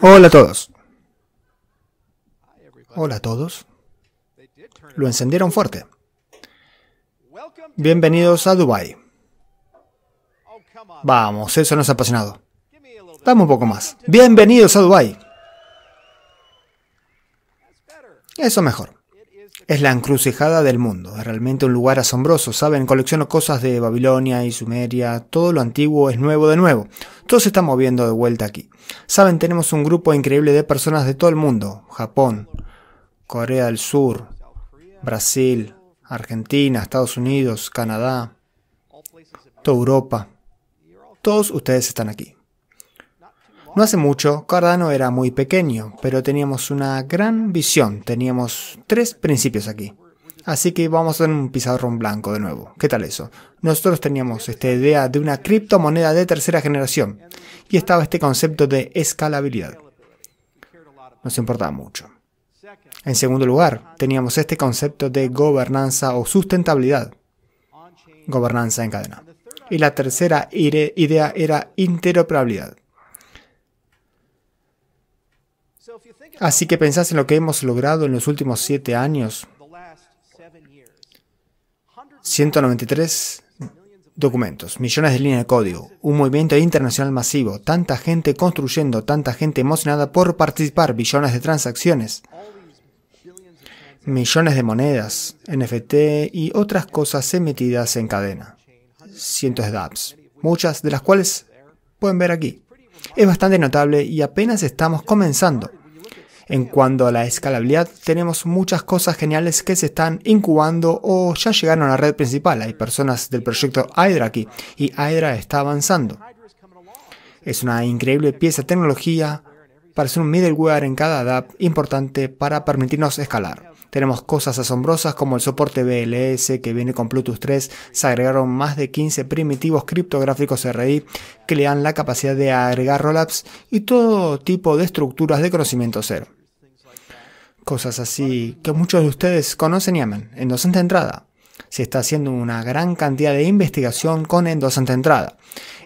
Hola a todos. Hola a todos. Lo encendieron fuerte. Bienvenidos a Dubai. Vamos, eso nos ha apasionado. Dame un poco más. Bienvenidos a Dubai. Eso mejor. Es la encrucijada del mundo, es realmente un lugar asombroso, ¿saben? Colecciono cosas de Babilonia y Sumeria, todo lo antiguo es nuevo de nuevo. Todo se está moviendo de vuelta aquí. ¿Saben? Tenemos un grupo increíble de personas de todo el mundo. Japón, Corea del Sur, Brasil, Argentina, Estados Unidos, Canadá, toda Europa. Todos ustedes están aquí. No hace mucho, Cardano era muy pequeño, pero teníamos una gran visión, teníamos tres principios aquí. Así que vamos a un pizarrón blanco de nuevo. ¿Qué tal eso? Nosotros teníamos esta idea de una criptomoneda de tercera generación y estaba este concepto de escalabilidad. Nos importaba mucho. En segundo lugar, teníamos este concepto de gobernanza o sustentabilidad. Gobernanza en cadena. Y la tercera idea era interoperabilidad. Así que pensás en lo que hemos logrado en los últimos siete años. 193 documentos, millones de líneas de código, un movimiento internacional masivo, tanta gente construyendo, tanta gente emocionada por participar, billones de transacciones, millones de monedas, NFT y otras cosas emitidas en cadena, cientos de dApps, muchas de las cuales pueden ver aquí. Es bastante notable y apenas estamos comenzando. En cuanto a la escalabilidad, tenemos muchas cosas geniales que se están incubando o ya llegaron a la red principal. Hay personas del proyecto Hydra aquí y Hydra está avanzando. Es una increíble pieza de tecnología para ser un middleware en cada DAP importante para permitirnos escalar. Tenemos cosas asombrosas como el soporte BLS que viene con Bluetooth 3, se agregaron más de 15 primitivos criptográficos RI que le dan la capacidad de agregar rollups y todo tipo de estructuras de conocimiento cero cosas así que muchos de ustedes conocen y aman. Endocente docente entrada. Se está haciendo una gran cantidad de investigación con endocente Docente entrada.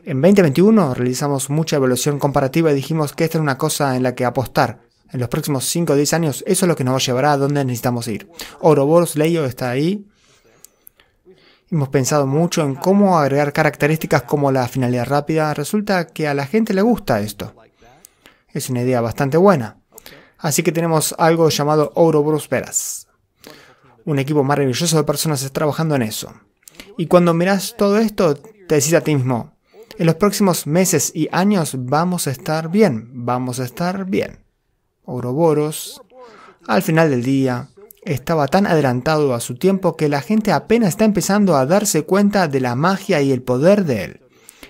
En 2021 realizamos mucha evaluación comparativa y dijimos que esta era una cosa en la que apostar. En los próximos 5 o 10 años eso es lo que nos llevará a donde necesitamos ir. Oroboros Leyo está ahí. Hemos pensado mucho en cómo agregar características como la finalidad rápida. Resulta que a la gente le gusta esto. Es una idea bastante buena. Así que tenemos algo llamado Ouroboros Veras. Un equipo maravilloso de personas está trabajando en eso. Y cuando miras todo esto, te decís a ti mismo, en los próximos meses y años vamos a estar bien, vamos a estar bien. Ouroboros, al final del día, estaba tan adelantado a su tiempo que la gente apenas está empezando a darse cuenta de la magia y el poder de él.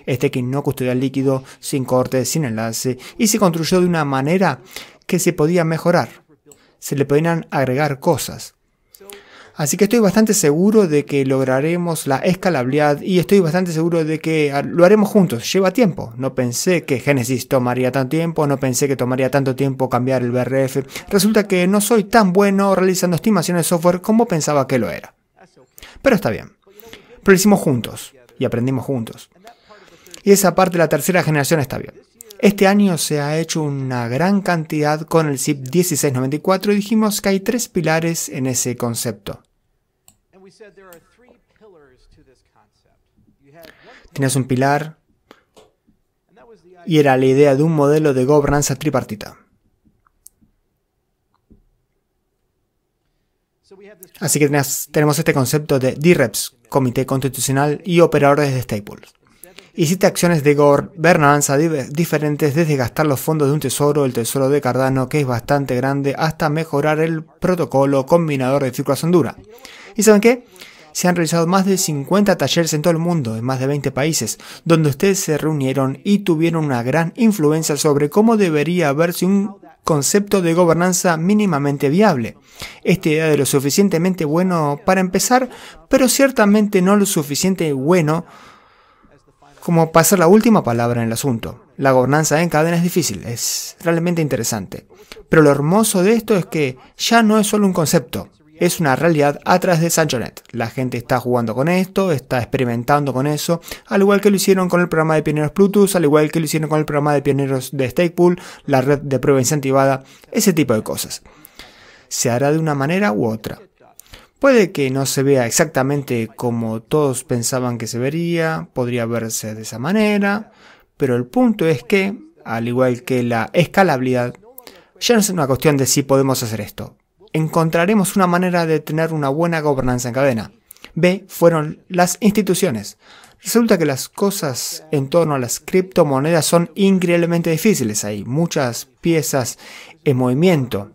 Este que no custodia el líquido, sin corte, sin enlace, y se construyó de una manera que se podía mejorar. Se le podían agregar cosas. Así que estoy bastante seguro de que lograremos la escalabilidad y estoy bastante seguro de que lo haremos juntos. Lleva tiempo. No pensé que Genesis tomaría tanto tiempo, no pensé que tomaría tanto tiempo cambiar el BRF. Resulta que no soy tan bueno realizando estimaciones de software como pensaba que lo era. Pero está bien. Pero lo hicimos juntos y aprendimos juntos. Y esa parte de la tercera generación está bien. Este año se ha hecho una gran cantidad con el SIP 1694 y dijimos que hay tres pilares en ese concepto. Tienes un pilar y era la idea de un modelo de gobernanza tripartita. Así que tenemos este concepto de DREPS, Comité Constitucional y Operadores de Staples y acciones de gobernanza diferentes desde gastar los fondos de un tesoro, el tesoro de Cardano que es bastante grande, hasta mejorar el protocolo combinador de circulación dura. ¿Y saben qué? Se han realizado más de 50 talleres en todo el mundo, en más de 20 países, donde ustedes se reunieron y tuvieron una gran influencia sobre cómo debería verse un concepto de gobernanza mínimamente viable. Esta idea de lo suficientemente bueno para empezar, pero ciertamente no lo suficiente bueno como pasa la última palabra en el asunto. La gobernanza en cadena es difícil, es realmente interesante. Pero lo hermoso de esto es que ya no es solo un concepto, es una realidad atrás de Sanchonet. La gente está jugando con esto, está experimentando con eso, al igual que lo hicieron con el programa de pioneros Plutus, al igual que lo hicieron con el programa de pioneros de Stakepool, la red de prueba incentivada, ese tipo de cosas. Se hará de una manera u otra. Puede que no se vea exactamente como todos pensaban que se vería, podría verse de esa manera, pero el punto es que, al igual que la escalabilidad, ya no es una cuestión de si podemos hacer esto. Encontraremos una manera de tener una buena gobernanza en cadena. B fueron las instituciones. Resulta que las cosas en torno a las criptomonedas son increíblemente difíciles. Hay muchas piezas en movimiento.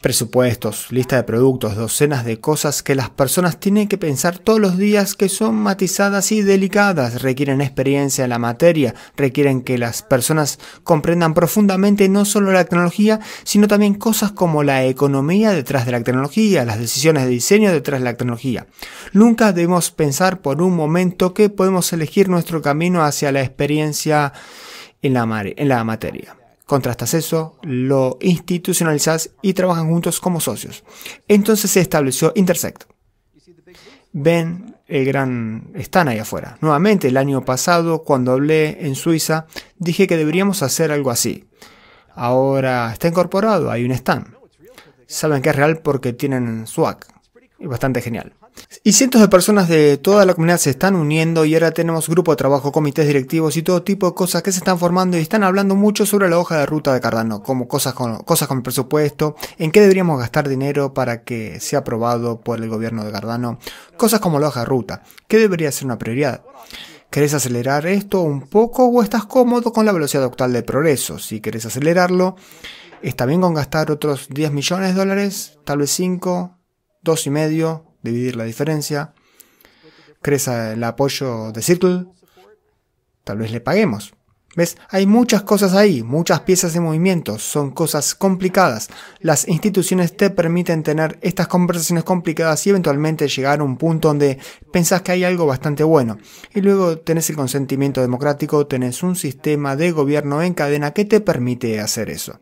Presupuestos, lista de productos, docenas de cosas que las personas tienen que pensar todos los días que son matizadas y delicadas, requieren experiencia en la materia, requieren que las personas comprendan profundamente no solo la tecnología, sino también cosas como la economía detrás de la tecnología, las decisiones de diseño detrás de la tecnología. Nunca debemos pensar por un momento que podemos elegir nuestro camino hacia la experiencia en la, en la materia. Contrastas eso, lo institucionalizas y trabajan juntos como socios. Entonces se estableció Intersect. Ven el gran stand ahí afuera. Nuevamente, el año pasado, cuando hablé en Suiza, dije que deberíamos hacer algo así. Ahora está incorporado, hay un stand. Saben que es real porque tienen SWAC, bastante genial. Y cientos de personas de toda la comunidad se están uniendo y ahora tenemos grupo de trabajo, comités directivos y todo tipo de cosas que se están formando y están hablando mucho sobre la hoja de ruta de Cardano, como cosas con, cosas con el presupuesto, en qué deberíamos gastar dinero para que sea aprobado por el gobierno de Cardano, cosas como la hoja de ruta, qué debería ser una prioridad. ¿Querés acelerar esto un poco o estás cómodo con la velocidad actual de progreso? Si querés acelerarlo, ¿está bien con gastar otros 10 millones de dólares? Tal vez 5, Dos y medio, dividir la diferencia. Crece el apoyo de Circle. Tal vez le paguemos. ¿Ves? Hay muchas cosas ahí, muchas piezas de movimiento, son cosas complicadas. Las instituciones te permiten tener estas conversaciones complicadas y eventualmente llegar a un punto donde pensás que hay algo bastante bueno. Y luego tenés el consentimiento democrático, tenés un sistema de gobierno en cadena que te permite hacer eso.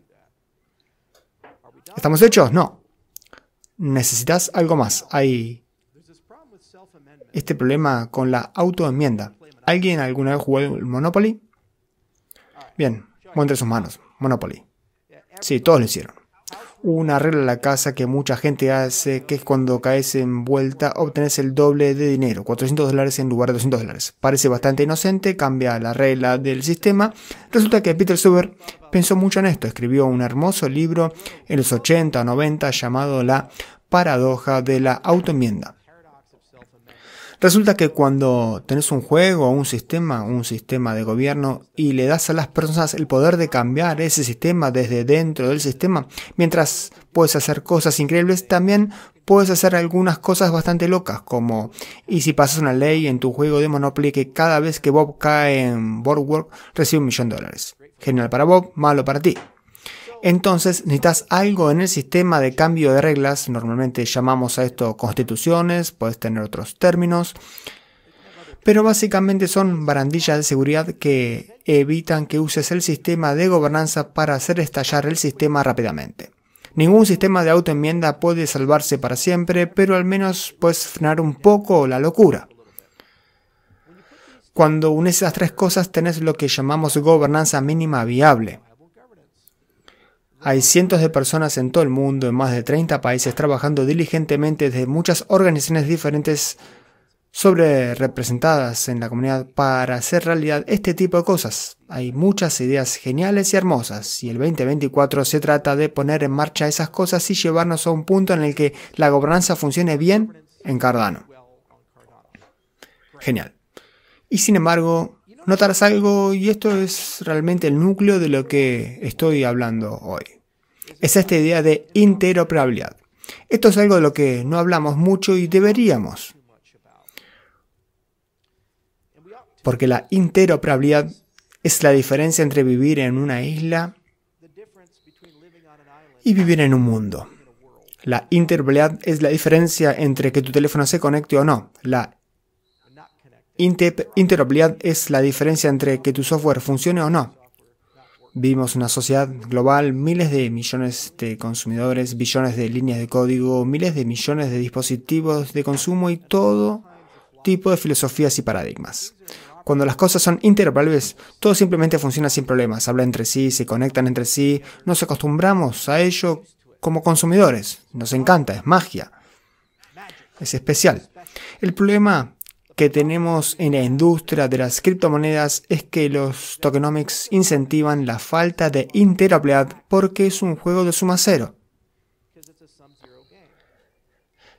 ¿Estamos hechos? No necesitas algo más. Hay este problema con la autoenmienda. ¿Alguien alguna vez jugó el Monopoly? Bien, muestre sus manos. Monopoly. Sí, todos lo hicieron una regla en la casa que mucha gente hace, que es cuando caes en vuelta, obtenés el doble de dinero, 400 dólares en lugar de 200 dólares. Parece bastante inocente, cambia la regla del sistema. Resulta que Peter Suber pensó mucho en esto, escribió un hermoso libro en los 80 o 90 llamado La paradoja de la autoenmienda. Resulta que cuando tenés un juego o un sistema, un sistema de gobierno, y le das a las personas el poder de cambiar ese sistema desde dentro del sistema, mientras puedes hacer cosas increíbles, también puedes hacer algunas cosas bastante locas, como y si pasas una ley en tu juego de Monopoly que cada vez que Bob cae en Boardwalk recibe un millón de dólares. Genial para Bob, malo para ti. Entonces necesitas algo en el sistema de cambio de reglas, normalmente llamamos a esto constituciones, puedes tener otros términos, pero básicamente son barandillas de seguridad que evitan que uses el sistema de gobernanza para hacer estallar el sistema rápidamente. Ningún sistema de autoenmienda puede salvarse para siempre, pero al menos puedes frenar un poco la locura. Cuando unes esas tres cosas tenés lo que llamamos gobernanza mínima viable. Hay cientos de personas en todo el mundo, en más de 30 países, trabajando diligentemente de muchas organizaciones diferentes sobre representadas en la comunidad para hacer realidad este tipo de cosas. Hay muchas ideas geniales y hermosas y el 2024 se trata de poner en marcha esas cosas y llevarnos a un punto en el que la gobernanza funcione bien en Cardano. Genial. Y sin embargo, notarás algo y esto es realmente el núcleo de lo que estoy hablando hoy. Es esta idea de interoperabilidad. Esto es algo de lo que no hablamos mucho y deberíamos. Porque la interoperabilidad es la diferencia entre vivir en una isla y vivir en un mundo. La interoperabilidad es la diferencia entre que tu teléfono se conecte o no. La interoperabilidad es la diferencia entre que tu software funcione o no. Vimos una sociedad global, miles de millones de consumidores, billones de líneas de código, miles de millones de dispositivos de consumo y todo tipo de filosofías y paradigmas. Cuando las cosas son interoperables, todo simplemente funciona sin problemas, habla entre sí, se conectan entre sí, nos acostumbramos a ello como consumidores, nos encanta, es magia, es especial. El problema que tenemos en la industria de las criptomonedas es que los tokenomics incentivan la falta de interoperabilidad porque es un juego de suma cero.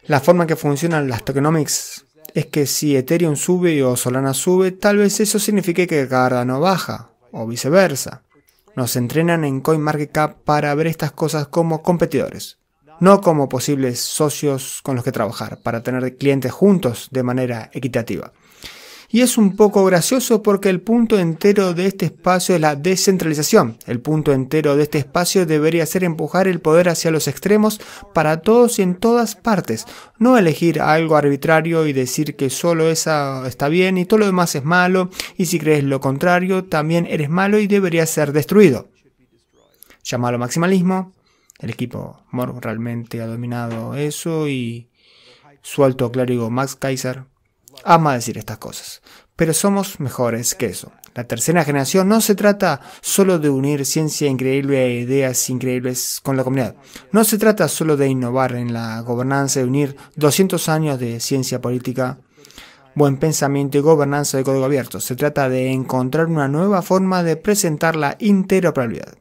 La forma en que funcionan las tokenomics es que si Ethereum sube o Solana sube, tal vez eso signifique que no baja, o viceversa. Nos entrenan en CoinMarketCap para ver estas cosas como competidores no como posibles socios con los que trabajar, para tener clientes juntos de manera equitativa. Y es un poco gracioso porque el punto entero de este espacio es la descentralización. El punto entero de este espacio debería ser empujar el poder hacia los extremos para todos y en todas partes. No elegir algo arbitrario y decir que solo esa está bien y todo lo demás es malo y si crees lo contrario también eres malo y debería ser destruido. Llamalo maximalismo, el equipo Mor realmente ha dominado eso y su alto clérigo Max Kaiser ama decir estas cosas. Pero somos mejores que eso. La tercera generación no se trata solo de unir ciencia increíble e ideas increíbles con la comunidad. No se trata solo de innovar en la gobernanza y unir 200 años de ciencia política, buen pensamiento y gobernanza de código abierto. Se trata de encontrar una nueva forma de presentar la interoperabilidad.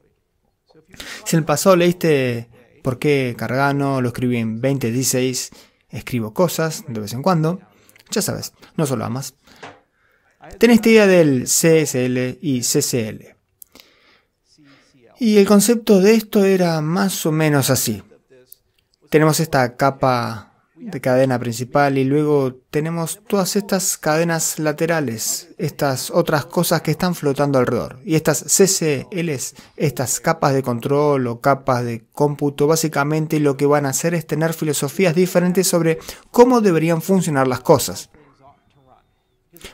Si en el pasado leíste por qué Cargano lo escribí en 2016, escribo cosas de vez en cuando, ya sabes, no solo amas. Tenés idea del CSL y CCL. Y el concepto de esto era más o menos así. Tenemos esta capa de cadena principal y luego tenemos todas estas cadenas laterales, estas otras cosas que están flotando alrededor. Y estas CCLs, estas capas de control o capas de cómputo, básicamente lo que van a hacer es tener filosofías diferentes sobre cómo deberían funcionar las cosas.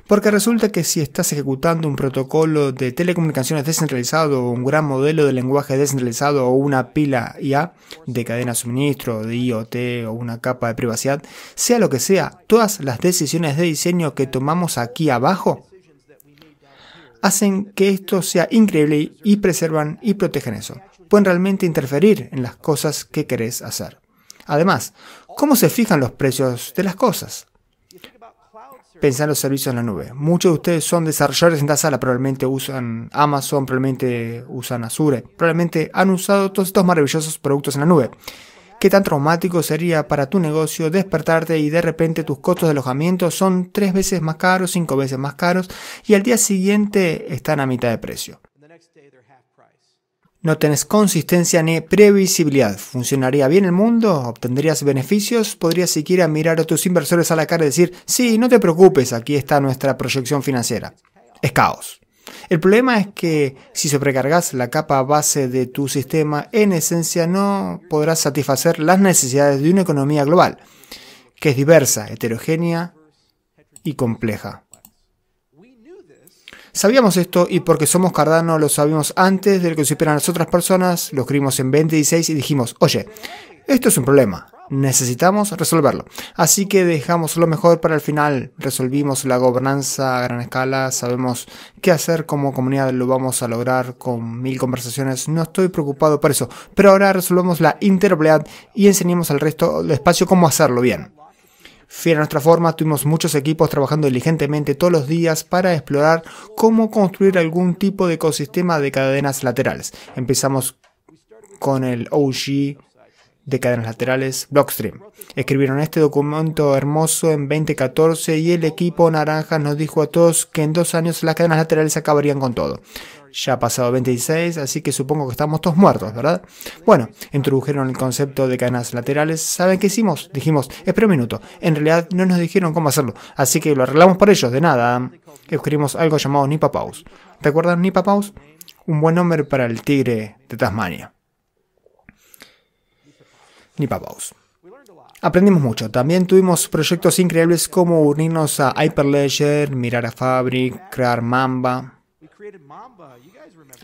Porque resulta que si estás ejecutando un protocolo de telecomunicaciones descentralizado, o un gran modelo de lenguaje descentralizado o una pila IA de cadena de suministro, de IoT o una capa de privacidad, sea lo que sea, todas las decisiones de diseño que tomamos aquí abajo hacen que esto sea increíble y preservan y protegen eso. Pueden realmente interferir en las cosas que querés hacer. Además, ¿cómo se fijan los precios de las cosas? pensar en los servicios en la nube. Muchos de ustedes son desarrolladores en la sala, probablemente usan Amazon, probablemente usan Azure, probablemente han usado todos estos maravillosos productos en la nube. ¿Qué tan traumático sería para tu negocio despertarte y de repente tus costos de alojamiento son tres veces más caros, cinco veces más caros y al día siguiente están a mitad de precio? No tenés consistencia ni previsibilidad. ¿Funcionaría bien el mundo? ¿Obtendrías beneficios? ¿Podrías siquiera mirar a tus inversores a la cara y decir, sí, no te preocupes, aquí está nuestra proyección financiera? Es caos. El problema es que si sobrecargas la capa base de tu sistema, en esencia no podrás satisfacer las necesidades de una economía global, que es diversa, heterogénea y compleja. Sabíamos esto y porque somos Cardano lo sabíamos antes de lo que supieran las otras personas, lo escribimos en 26 y dijimos, oye, esto es un problema, necesitamos resolverlo. Así que dejamos lo mejor para el final, resolvimos la gobernanza a gran escala, sabemos qué hacer como comunidad, lo vamos a lograr con mil conversaciones, no estoy preocupado por eso, pero ahora resolvemos la interoperabilidad y enseñamos al resto del espacio cómo hacerlo bien. Fiel a nuestra forma, tuvimos muchos equipos trabajando diligentemente todos los días para explorar cómo construir algún tipo de ecosistema de cadenas laterales. Empezamos con el OG de cadenas laterales Blockstream. Escribieron este documento hermoso en 2014 y el equipo naranja nos dijo a todos que en dos años las cadenas laterales acabarían con todo ya ha pasado 26, así que supongo que estamos todos muertos, ¿verdad? Bueno, introdujeron el concepto de cadenas laterales. ¿Saben qué hicimos? Dijimos, espera un minuto, en realidad no nos dijeron cómo hacerlo, así que lo arreglamos por ellos, de nada. Escribimos algo llamado Nipapaus. ¿Recuerdan ¿Te acuerdas Un buen nombre para el tigre de Tasmania. Nipapaus. Aprendimos mucho. También tuvimos proyectos increíbles como unirnos a Hyperledger, mirar a Fabric, crear Mamba,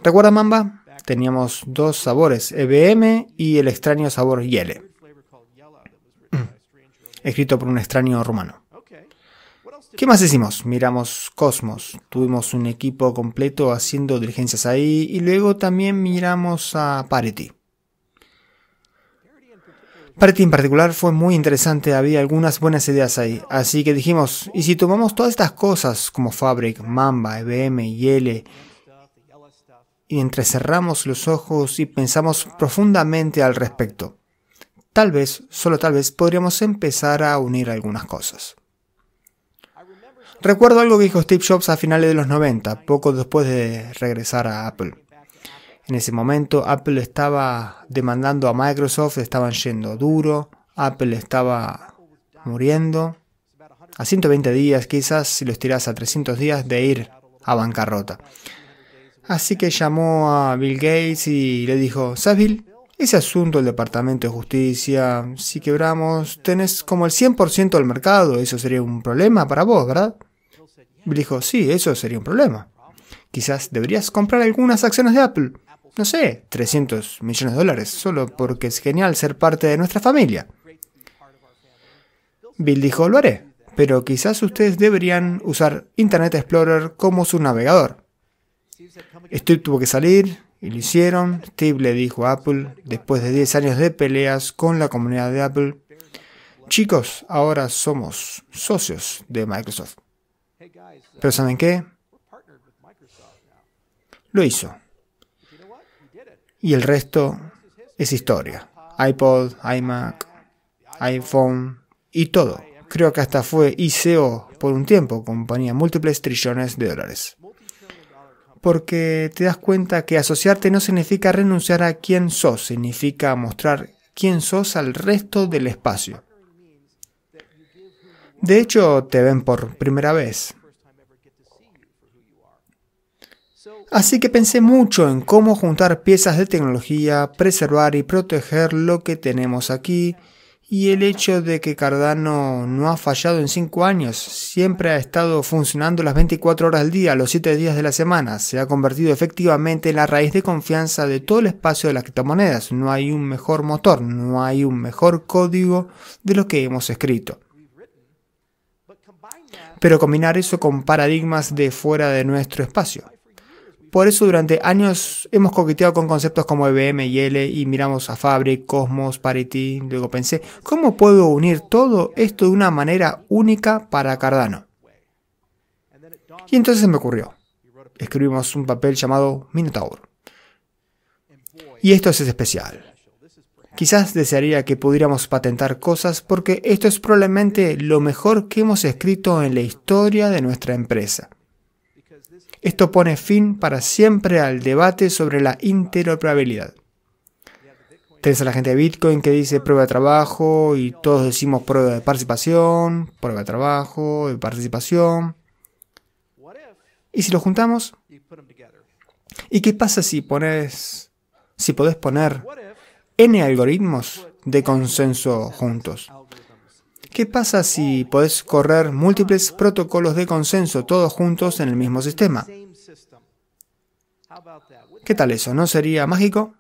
¿Recuerdas Mamba? Teníamos dos sabores, EBM y el extraño sabor Yele, mm. escrito por un extraño rumano. ¿Qué más hicimos? Miramos Cosmos, tuvimos un equipo completo haciendo diligencias ahí y luego también miramos a Parity parte en particular fue muy interesante, había algunas buenas ideas ahí. Así que dijimos, ¿y si tomamos todas estas cosas como Fabric, Mamba, IBM, e YL, y entrecerramos los ojos y pensamos profundamente al respecto? Tal vez, solo tal vez, podríamos empezar a unir algunas cosas. Recuerdo algo que dijo Steve Jobs a finales de los 90, poco después de regresar a Apple. En ese momento Apple estaba demandando a Microsoft, estaban yendo duro, Apple estaba muriendo. A 120 días quizás, si lo estiras a 300 días, de ir a bancarrota. Así que llamó a Bill Gates y le dijo, ¿sabes Bill? Ese asunto del Departamento de Justicia, si quebramos, tenés como el 100% del mercado, eso sería un problema para vos, ¿verdad? Bill dijo, sí, eso sería un problema. Quizás deberías comprar algunas acciones de Apple no sé, 300 millones de dólares, solo porque es genial ser parte de nuestra familia. Bill dijo, lo haré, pero quizás ustedes deberían usar Internet Explorer como su navegador. Steve tuvo que salir y lo hicieron. Steve le dijo a Apple, después de 10 años de peleas con la comunidad de Apple, chicos, ahora somos socios de Microsoft. Pero ¿saben qué? Lo hizo y el resto es historia. iPod, iMac, iPhone y todo. Creo que hasta fue ICO por un tiempo, compañía múltiples trillones de dólares. Porque te das cuenta que asociarte no significa renunciar a quién sos, significa mostrar quién sos al resto del espacio. De hecho, te ven por primera vez, Así que pensé mucho en cómo juntar piezas de tecnología, preservar y proteger lo que tenemos aquí, y el hecho de que Cardano no ha fallado en 5 años, siempre ha estado funcionando las 24 horas del día, los 7 días de la semana, se ha convertido efectivamente en la raíz de confianza de todo el espacio de las criptomonedas. No hay un mejor motor, no hay un mejor código de lo que hemos escrito. Pero combinar eso con paradigmas de fuera de nuestro espacio por eso durante años hemos coqueteado con conceptos como EBM y L y miramos a Fabric, Cosmos, Parity. Luego pensé, ¿cómo puedo unir todo esto de una manera única para Cardano? Y entonces se me ocurrió. Escribimos un papel llamado Minotaur. Y esto es especial. Quizás desearía que pudiéramos patentar cosas porque esto es probablemente lo mejor que hemos escrito en la historia de nuestra empresa. Esto pone fin para siempre al debate sobre la interoperabilidad. Tienes a la gente de Bitcoin que dice prueba de trabajo y todos decimos prueba de participación, prueba de trabajo, de participación. ¿Y si lo juntamos? ¿Y qué pasa si pones si podés poner n algoritmos de consenso juntos? ¿Qué pasa si podés correr múltiples protocolos de consenso todos juntos en el mismo sistema? ¿Qué tal eso? ¿No sería mágico?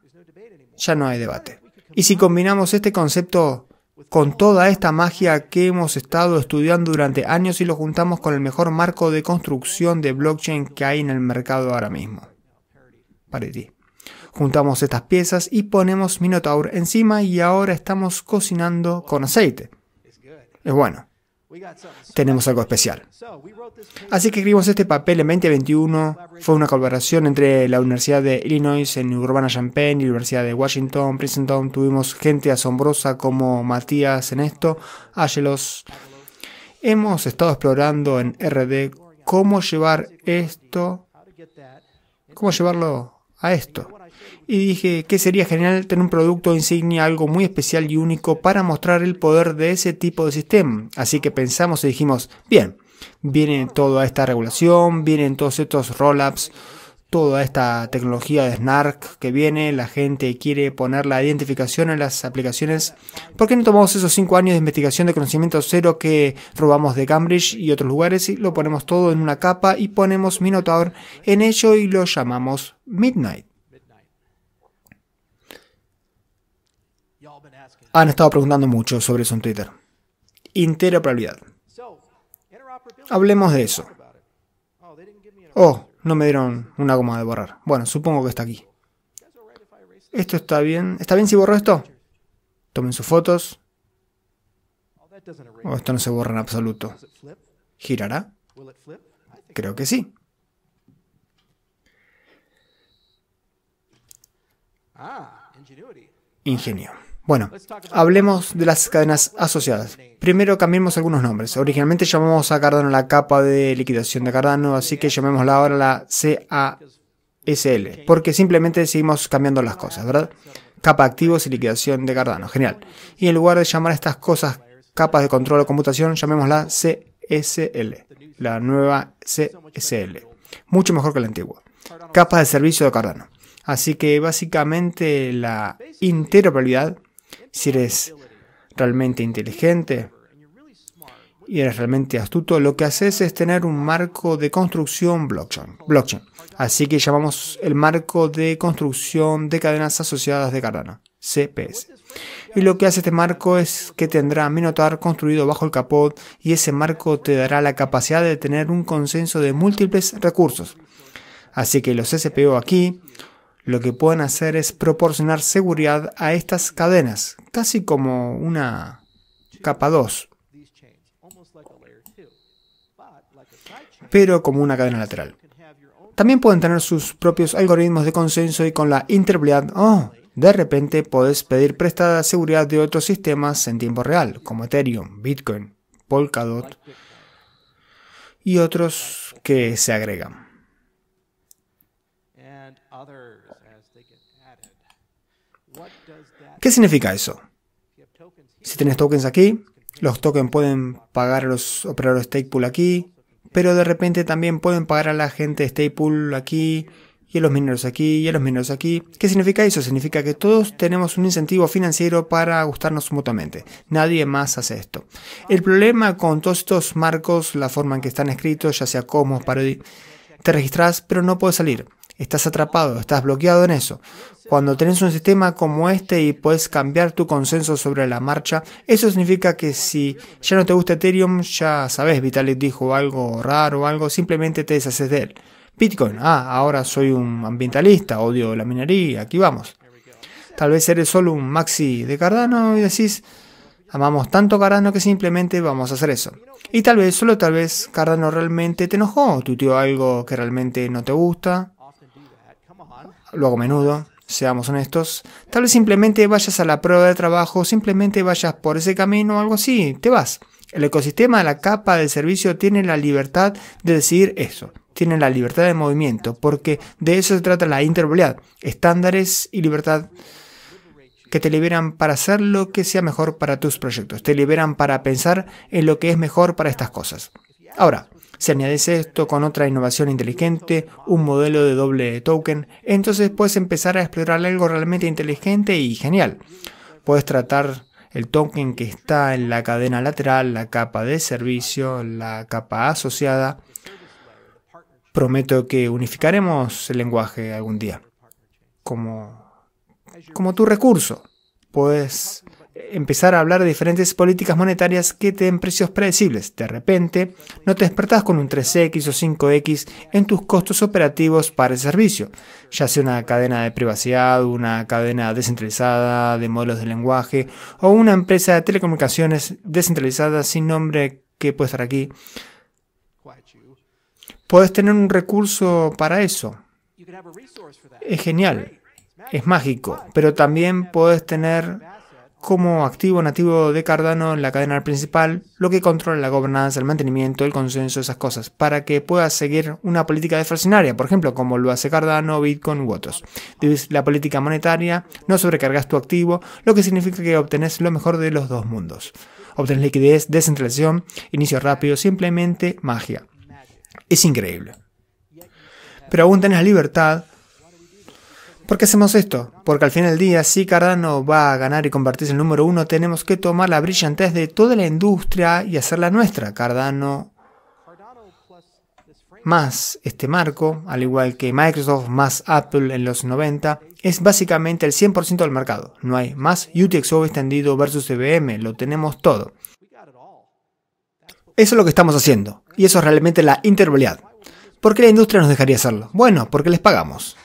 Ya no hay debate. Y si combinamos este concepto con toda esta magia que hemos estado estudiando durante años y lo juntamos con el mejor marco de construcción de blockchain que hay en el mercado ahora mismo. Para ti. Juntamos estas piezas y ponemos Minotaur encima y ahora estamos cocinando con aceite es bueno. Tenemos algo especial. Así que escribimos este papel en 2021. Fue una colaboración entre la Universidad de Illinois en Urbana-Champaign y la Universidad de Washington, Princeton. Tuvimos gente asombrosa como Matías en esto, Ágelos. Hemos estado explorando en RD cómo llevar esto, cómo llevarlo a esto y dije que sería genial tener un producto insignia, algo muy especial y único para mostrar el poder de ese tipo de sistema. Así que pensamos y dijimos, bien, viene toda esta regulación, vienen todos estos roll-ups, toda esta tecnología de Snark que viene, la gente quiere poner la identificación en las aplicaciones. ¿Por qué no tomamos esos 5 años de investigación de conocimiento cero que robamos de Cambridge y otros lugares y lo ponemos todo en una capa y ponemos notador en ello y lo llamamos Midnight? han estado preguntando mucho sobre eso en Twitter. Interoperabilidad. Hablemos de eso. Oh, no me dieron una goma de borrar. Bueno, supongo que está aquí. Esto está bien. ¿Está bien si borro esto? Tomen sus fotos. Oh, esto no se borra en absoluto. ¿Girará? Creo que sí. Ah, ingenuity ingenio. Bueno, hablemos de las cadenas asociadas. Primero cambiemos algunos nombres. Originalmente llamamos a Cardano la capa de liquidación de Cardano, así que llamémosla ahora la CASL, porque simplemente seguimos cambiando las cosas, ¿verdad? Capa activos y liquidación de Cardano, genial. Y en lugar de llamar a estas cosas capas de control o computación, llamémosla CSL, la nueva CSL. Mucho mejor que la antigua. Capas de servicio de Cardano. Así que básicamente la interoperabilidad, si eres realmente inteligente y eres realmente astuto, lo que haces es tener un marco de construcción blockchain. Así que llamamos el marco de construcción de cadenas asociadas de Cardano, CPS. Y lo que hace este marco es que tendrá Minotaur construido bajo el capot y ese marco te dará la capacidad de tener un consenso de múltiples recursos. Así que los SPO aquí lo que pueden hacer es proporcionar seguridad a estas cadenas, casi como una capa 2, pero como una cadena lateral. También pueden tener sus propios algoritmos de consenso y con la interoperabilidad, oh, de repente podés pedir prestada seguridad de otros sistemas en tiempo real, como Ethereum, Bitcoin, Polkadot y otros que se agregan. ¿Qué significa eso? Si tienes tokens aquí, los tokens pueden pagar a los operadores stake pool aquí, pero de repente también pueden pagar a la gente de pool aquí, y a los mineros aquí, y a los mineros aquí. ¿Qué significa eso? Significa que todos tenemos un incentivo financiero para gustarnos mutuamente. Nadie más hace esto. El problema con todos estos marcos, la forma en que están escritos, ya sea como para te registras, pero no puedes salir. Estás atrapado, estás bloqueado en eso. Cuando tenés un sistema como este y puedes cambiar tu consenso sobre la marcha, eso significa que si ya no te gusta Ethereum, ya sabes, Vitalik dijo algo raro o algo, simplemente te deshaces de él. Bitcoin, ah, ahora soy un ambientalista, odio la minería, aquí vamos. Tal vez eres solo un maxi de Cardano y decís, amamos tanto Cardano que simplemente vamos a hacer eso. Y tal vez, solo tal vez, Cardano realmente te enojó, tío algo que realmente no te gusta. Luego a menudo. Seamos honestos, tal vez simplemente vayas a la prueba de trabajo, simplemente vayas por ese camino o algo así, te vas. El ecosistema la capa del servicio tiene la libertad de decidir eso, tiene la libertad de movimiento, porque de eso se trata la interoperabilidad, estándares y libertad que te liberan para hacer lo que sea mejor para tus proyectos, te liberan para pensar en lo que es mejor para estas cosas. Ahora, se añade esto con otra innovación inteligente, un modelo de doble token, entonces puedes empezar a explorar algo realmente inteligente y genial. Puedes tratar el token que está en la cadena lateral, la capa de servicio, la capa asociada. Prometo que unificaremos el lenguaje algún día. Como, como tu recurso. Puedes empezar a hablar de diferentes políticas monetarias que te den precios predecibles. De repente, no te despertás con un 3X o 5X en tus costos operativos para el servicio, ya sea una cadena de privacidad, una cadena descentralizada de modelos de lenguaje o una empresa de telecomunicaciones descentralizada sin nombre que puede estar aquí. Puedes tener un recurso para eso. Es genial, es mágico, pero también puedes tener como activo nativo de Cardano en la cadena principal, lo que controla la gobernanza, el mantenimiento, el consenso, esas cosas, para que puedas seguir una política deflacionaria, por ejemplo, como lo hace Cardano, Bitcoin u otros. la política monetaria, no sobrecargas tu activo, lo que significa que obtenés lo mejor de los dos mundos. Obtenés liquidez, descentralización, inicio rápido, simplemente magia. Es increíble. Pero aún tenés libertad ¿Por qué hacemos esto? Porque al fin del día, si Cardano va a ganar y convertirse en número uno, tenemos que tomar la brillantez de toda la industria y hacerla nuestra. Cardano más este marco, al igual que Microsoft más Apple en los 90, es básicamente el 100% del mercado. No hay más UTXO extendido versus CBM, lo tenemos todo. Eso es lo que estamos haciendo, y eso es realmente la intervalidad. ¿Por qué la industria nos dejaría hacerlo? Bueno, porque les pagamos.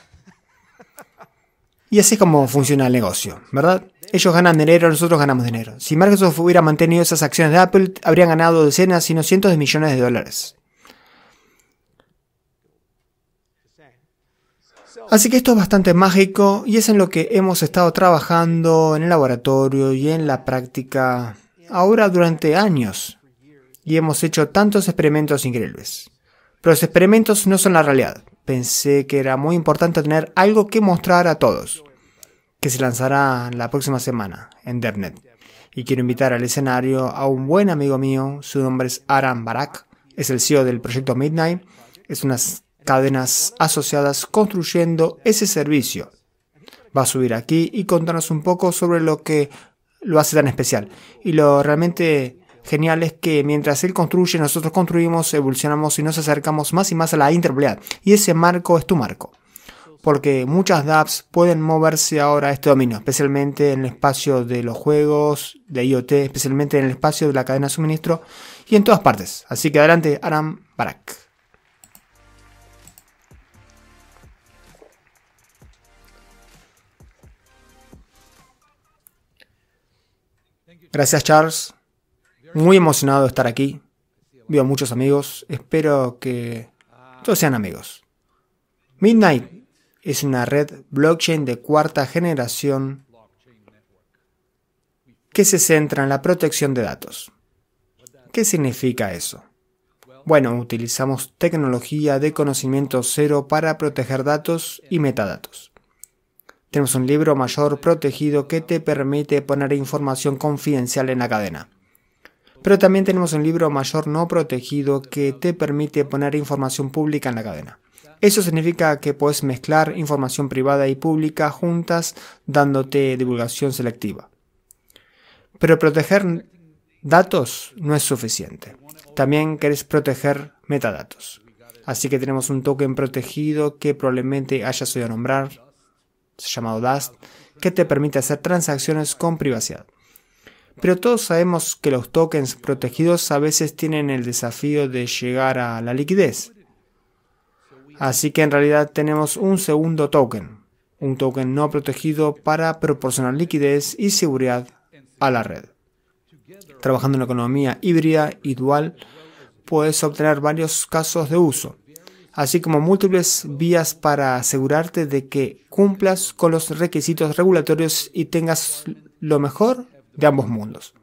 Y así es como funciona el negocio, ¿verdad? Ellos ganan dinero, nosotros ganamos dinero. Si Microsoft hubiera mantenido esas acciones de Apple, habrían ganado decenas, no cientos de millones de dólares. Así que esto es bastante mágico y es en lo que hemos estado trabajando en el laboratorio y en la práctica ahora durante años. Y hemos hecho tantos experimentos increíbles. Pero los experimentos no son la realidad pensé que era muy importante tener algo que mostrar a todos, que se lanzará la próxima semana en DevNet. Y quiero invitar al escenario a un buen amigo mío, su nombre es Aram Barak, es el CEO del proyecto Midnight, es unas cadenas asociadas construyendo ese servicio. Va a subir aquí y contarnos un poco sobre lo que lo hace tan especial y lo realmente Genial es que mientras él construye, nosotros construimos, evolucionamos y nos acercamos más y más a la interoperabilidad. Y ese marco es tu marco. Porque muchas dApps pueden moverse ahora a este dominio, especialmente en el espacio de los juegos, de IoT, especialmente en el espacio de la cadena de suministro y en todas partes. Así que adelante, Aram Barak. Gracias Charles. Muy emocionado de estar aquí. Veo a muchos amigos. Espero que todos sean amigos. Midnight es una red blockchain de cuarta generación que se centra en la protección de datos. ¿Qué significa eso? Bueno, utilizamos tecnología de conocimiento cero para proteger datos y metadatos. Tenemos un libro mayor protegido que te permite poner información confidencial en la cadena. Pero también tenemos un libro mayor no protegido que te permite poner información pública en la cadena. Eso significa que puedes mezclar información privada y pública juntas dándote divulgación selectiva. Pero proteger datos no es suficiente. También querés proteger metadatos. Así que tenemos un token protegido que probablemente hayas oído nombrar, llamado DAST, que te permite hacer transacciones con privacidad. Pero todos sabemos que los tokens protegidos a veces tienen el desafío de llegar a la liquidez. Así que en realidad tenemos un segundo token, un token no protegido para proporcionar liquidez y seguridad a la red. Trabajando en una economía híbrida y dual, puedes obtener varios casos de uso, así como múltiples vías para asegurarte de que cumplas con los requisitos regulatorios y tengas lo mejor de ambos mundos.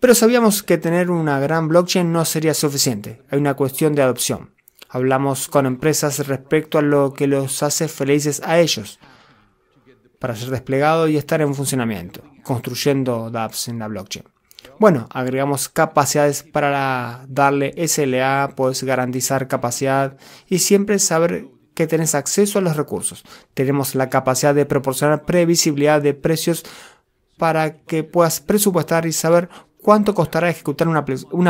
Pero sabíamos que tener una gran blockchain no sería suficiente, hay una cuestión de adopción. Hablamos con empresas respecto a lo que los hace felices a ellos, para ser desplegado y estar en funcionamiento, construyendo dApps en la blockchain. Bueno, agregamos capacidades para darle SLA, puedes garantizar capacidad y siempre saber que tenés acceso a los recursos. Tenemos la capacidad de proporcionar previsibilidad de precios para que puedas presupuestar y saber cuánto costará ejecutar una,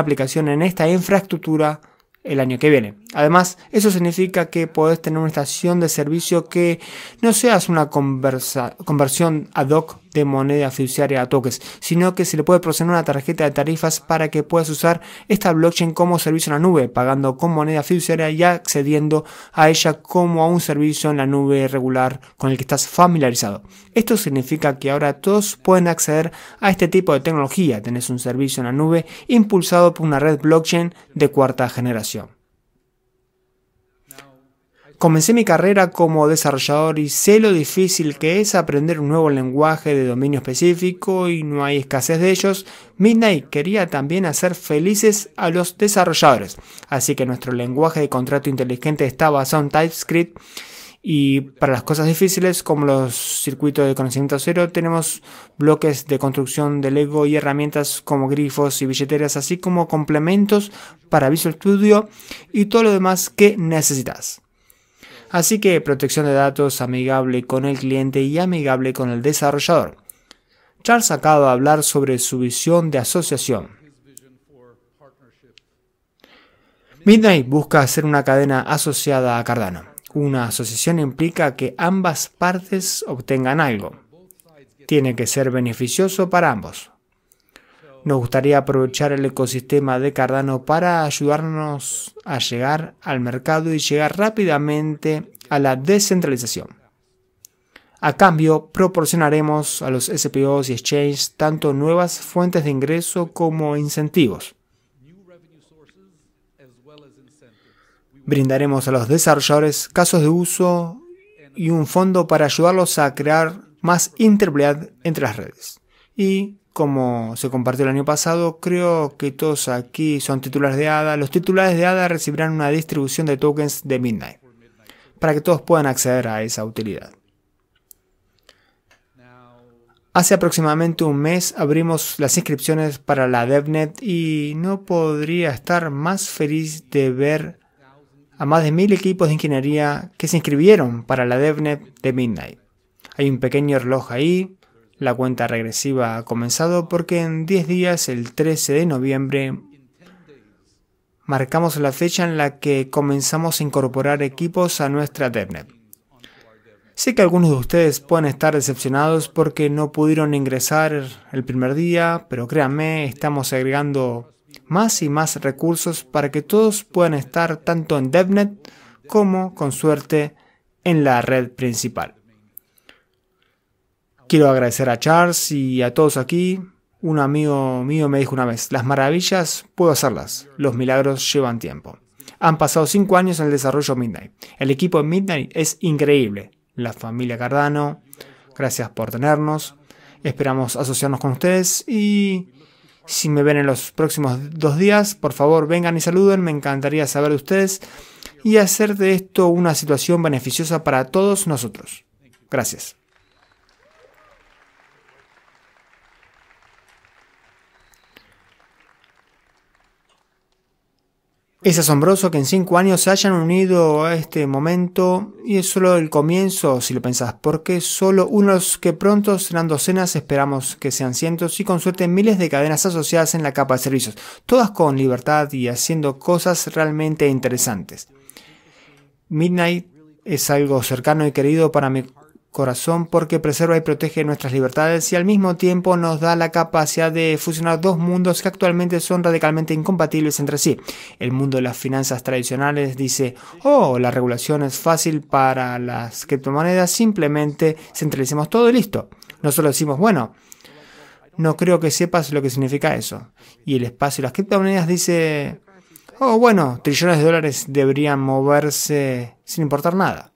aplicación en esta infraestructura el año que viene. Además, eso significa que podés tener una estación de servicio que no seas una conversión ad hoc de moneda fiduciaria a toques, sino que se le puede proceder una tarjeta de tarifas para que puedas usar esta blockchain como servicio en la nube, pagando con moneda fiduciaria y accediendo a ella como a un servicio en la nube regular con el que estás familiarizado. Esto significa que ahora todos pueden acceder a este tipo de tecnología. Tenés un servicio en la nube impulsado por una red blockchain de cuarta generación. Comencé mi carrera como desarrollador y sé lo difícil que es aprender un nuevo lenguaje de dominio específico y no hay escasez de ellos. Midnight quería también hacer felices a los desarrolladores, así que nuestro lenguaje de contrato inteligente está basado en TypeScript y para las cosas difíciles como los circuitos de conocimiento cero tenemos bloques de construcción de Lego y herramientas como grifos y billeteras, así como complementos para Visual Studio y todo lo demás que necesitas. Así que protección de datos amigable con el cliente y amigable con el desarrollador. Charles acaba de hablar sobre su visión de asociación. Midnight busca hacer una cadena asociada a Cardano. Una asociación implica que ambas partes obtengan algo. Tiene que ser beneficioso para ambos. Nos gustaría aprovechar el ecosistema de Cardano para ayudarnos a llegar al mercado y llegar rápidamente a la descentralización. A cambio, proporcionaremos a los SPOs y exchanges tanto nuevas fuentes de ingreso como incentivos. Brindaremos a los desarrolladores casos de uso y un fondo para ayudarlos a crear más interoperabilidad entre las redes. Y como se compartió el año pasado, creo que todos aquí son titulares de ADA. Los titulares de ADA recibirán una distribución de tokens de Midnight para que todos puedan acceder a esa utilidad. Hace aproximadamente un mes abrimos las inscripciones para la DevNet y no podría estar más feliz de ver a más de mil equipos de ingeniería que se inscribieron para la DevNet de Midnight. Hay un pequeño reloj ahí la cuenta regresiva ha comenzado porque en 10 días, el 13 de noviembre, marcamos la fecha en la que comenzamos a incorporar equipos a nuestra DevNet. E sé que algunos de ustedes pueden estar decepcionados porque no pudieron ingresar el primer día, pero créanme, estamos agregando más y más recursos para que todos puedan estar tanto en DevNet e como, con suerte, en la red principal. Quiero agradecer a Charles y a todos aquí. Un amigo mío me dijo una vez, las maravillas puedo hacerlas, los milagros llevan tiempo. Han pasado cinco años en el desarrollo Midnight. El equipo de Midnight es increíble. La familia Cardano, gracias por tenernos. Esperamos asociarnos con ustedes y si me ven en los próximos dos días, por favor vengan y saluden. Me encantaría saber de ustedes y hacer de esto una situación beneficiosa para todos nosotros. Gracias. Es asombroso que en cinco años se hayan unido a este momento y es solo el comienzo si lo pensás, porque solo unos que pronto serán docenas, esperamos que sean cientos y con suerte miles de cadenas asociadas en la capa de servicios, todas con libertad y haciendo cosas realmente interesantes. Midnight es algo cercano y querido para mi corazón porque preserva y protege nuestras libertades y al mismo tiempo nos da la capacidad de fusionar dos mundos que actualmente son radicalmente incompatibles entre sí. El mundo de las finanzas tradicionales dice, oh, la regulación es fácil para las criptomonedas, simplemente centralicemos todo y listo. Nosotros decimos, bueno, no creo que sepas lo que significa eso. Y el espacio de las criptomonedas dice, oh, bueno, trillones de dólares deberían moverse sin importar nada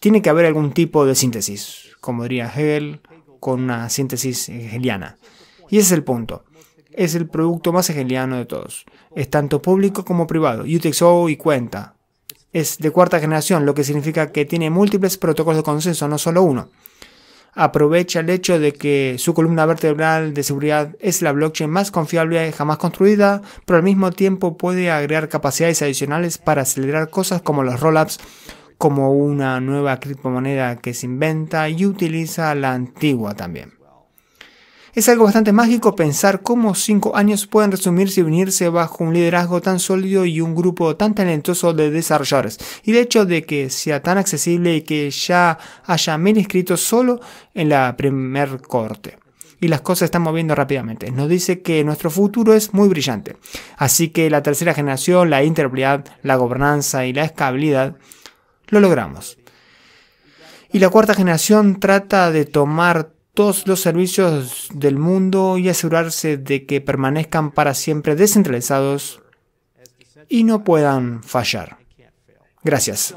tiene que haber algún tipo de síntesis, como diría Hegel, con una síntesis hegeliana. Y ese es el punto. Es el producto más hegeliano de todos. Es tanto público como privado. UTXO y cuenta. Es de cuarta generación, lo que significa que tiene múltiples protocolos de consenso, no solo uno. Aprovecha el hecho de que su columna vertebral de seguridad es la blockchain más confiable jamás construida, pero al mismo tiempo puede agregar capacidades adicionales para acelerar cosas como los rollups como una nueva criptomoneda que se inventa y utiliza la antigua también. Es algo bastante mágico pensar cómo cinco años pueden resumirse y unirse bajo un liderazgo tan sólido y un grupo tan talentoso de desarrolladores. Y el hecho de que sea tan accesible y que ya haya mil inscritos solo en la primer corte. Y las cosas están moviendo rápidamente. Nos dice que nuestro futuro es muy brillante. Así que la tercera generación, la interoperabilidad, la gobernanza y la escalabilidad lo logramos. Y la cuarta generación trata de tomar todos los servicios del mundo y asegurarse de que permanezcan para siempre descentralizados y no puedan fallar. Gracias.